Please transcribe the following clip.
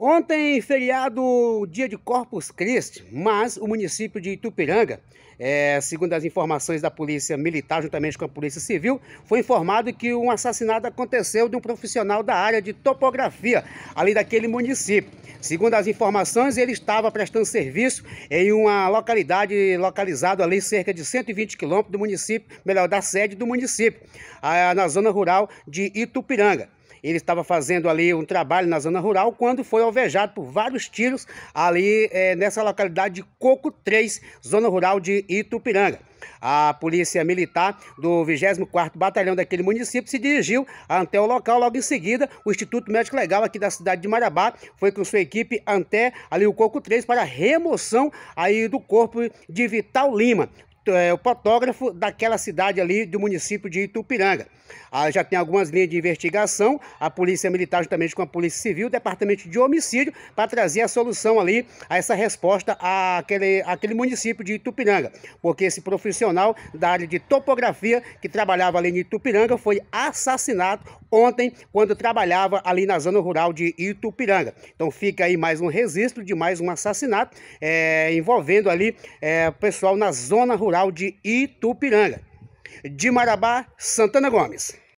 Ontem, feriado, dia de Corpus Christi, mas o município de Itupiranga, é, segundo as informações da Polícia Militar, juntamente com a Polícia Civil, foi informado que um assassinato aconteceu de um profissional da área de topografia, ali daquele município. Segundo as informações, ele estava prestando serviço em uma localidade localizada ali cerca de 120 quilômetros do município, melhor, da sede do município, na zona rural de Itupiranga. Ele estava fazendo ali um trabalho na zona rural quando foi alvejado por vários tiros ali é, nessa localidade de Coco 3, zona rural de Itupiranga. A polícia militar do 24º Batalhão daquele município se dirigiu até o local. Logo em seguida, o Instituto Médico Legal aqui da cidade de Marabá foi com sua equipe até ali o Coco 3 para remoção aí do corpo de Vital Lima é, o fotógrafo daquela cidade ali do município de Itupiranga. Ah, já tem algumas linhas de investigação, a Polícia Militar juntamente com a Polícia Civil, o Departamento de Homicídio, para trazer a solução ali, a essa resposta àquele, àquele município de Itupiranga. Porque esse profissional da área de topografia que trabalhava ali em Itupiranga foi assassinado ontem, quando trabalhava ali na zona rural de Itupiranga. Então fica aí mais um registro de mais um assassinato é, envolvendo ali é, pessoal na zona rural de Itupiranga. De Marabá, Santana Gomes.